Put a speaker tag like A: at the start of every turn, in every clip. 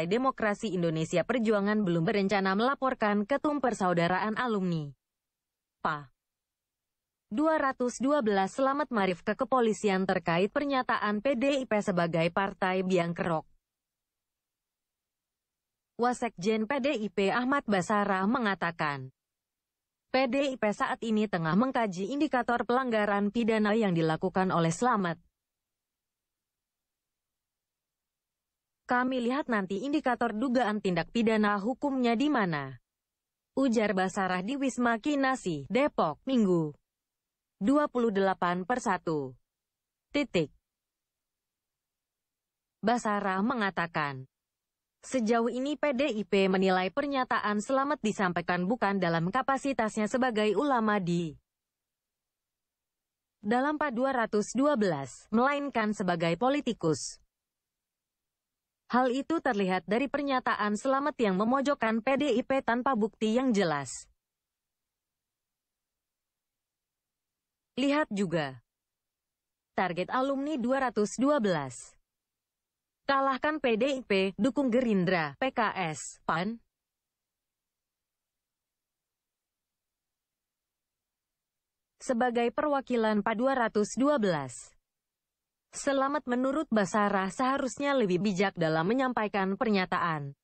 A: Partai Demokrasi Indonesia Perjuangan belum berencana melaporkan ketum persaudaraan alumni. PA 212 Selamat Marif ke kepolisian terkait pernyataan PDIP sebagai partai biang kerok. Wasekjen PDIP Ahmad Basarah mengatakan, PDIP saat ini tengah mengkaji indikator pelanggaran pidana yang dilakukan oleh Selamat. Kami lihat nanti indikator dugaan tindak pidana hukumnya di mana. Ujar Basarah di Wisma Kinasi, Depok, Minggu. 28 per 1. Titik. Basarah mengatakan, Sejauh ini PDIP menilai pernyataan Selamat disampaikan bukan dalam kapasitasnya sebagai ulama di dalam PA 212, melainkan sebagai politikus. Hal itu terlihat dari pernyataan selamat yang memojokkan PDIP tanpa bukti yang jelas. Lihat juga. Target alumni 212. Kalahkan PDIP, dukung Gerindra, PKS, PAN. Sebagai perwakilan PA 212. Selamat menurut Basarah seharusnya lebih bijak dalam menyampaikan pernyataan.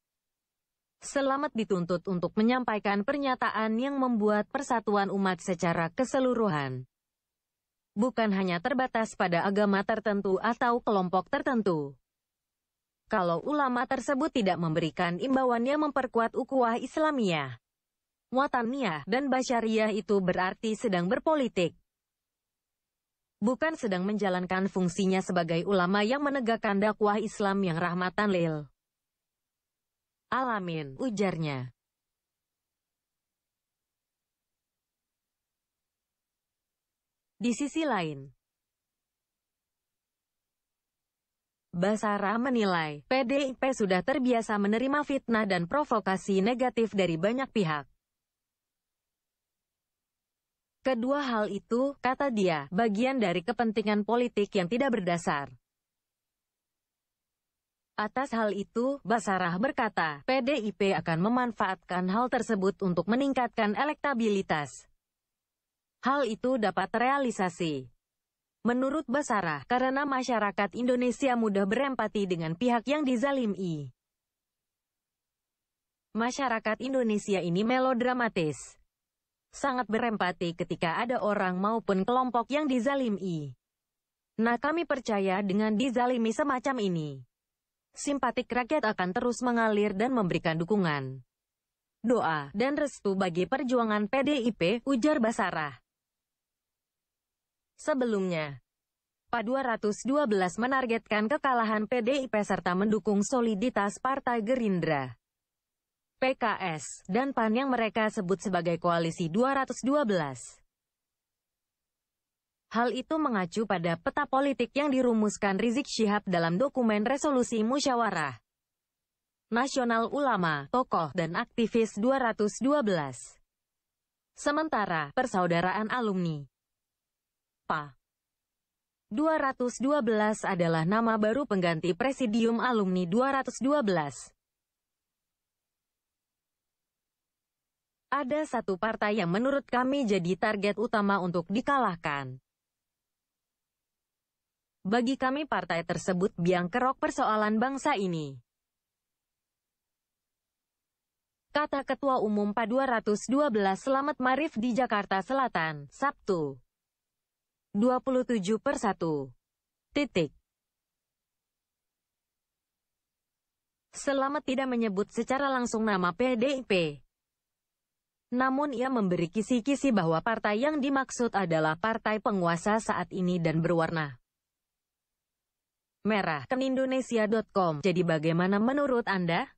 A: Selamat dituntut untuk menyampaikan pernyataan yang membuat persatuan umat secara keseluruhan. Bukan hanya terbatas pada agama tertentu atau kelompok tertentu. Kalau ulama tersebut tidak memberikan imbauan yang memperkuat ukuah Islamiyah, Wataniyah, dan Basyariah itu berarti sedang berpolitik bukan sedang menjalankan fungsinya sebagai ulama yang menegakkan dakwah Islam yang rahmatan lil alamin, ujarnya. Di sisi lain, Basara menilai PDIP sudah terbiasa menerima fitnah dan provokasi negatif dari banyak pihak. Kedua hal itu, kata dia, bagian dari kepentingan politik yang tidak berdasar. Atas hal itu, Basarah berkata, PDIP akan memanfaatkan hal tersebut untuk meningkatkan elektabilitas. Hal itu dapat realisasi Menurut Basarah, karena masyarakat Indonesia mudah berempati dengan pihak yang dizalimi. Masyarakat Indonesia ini melodramatis sangat berempati ketika ada orang maupun kelompok yang dizalimi. Nah kami percaya dengan dizalimi semacam ini. Simpatik rakyat akan terus mengalir dan memberikan dukungan, doa, dan restu bagi perjuangan PDIP, ujar Basarah. Sebelumnya, PA212 menargetkan kekalahan PDIP serta mendukung soliditas Partai Gerindra. PKS, dan PAN yang mereka sebut sebagai Koalisi 212. Hal itu mengacu pada peta politik yang dirumuskan Rizik Syihab dalam dokumen resolusi musyawarah. Nasional ulama, tokoh, dan aktivis 212. Sementara, persaudaraan alumni. PA 212 adalah nama baru pengganti Presidium Alumni 212. Ada satu partai yang menurut kami jadi target utama untuk dikalahkan. Bagi kami partai tersebut biang kerok persoalan bangsa ini. Kata Ketua Umum PA212 Selamat Marif di Jakarta Selatan, Sabtu. 27 per 1. Titik. Selamat tidak menyebut secara langsung nama PDIP. Namun ia memberi kisi-kisi bahwa partai yang dimaksud adalah partai penguasa saat ini dan berwarna merah. Kenindonesia.com Jadi bagaimana menurut Anda?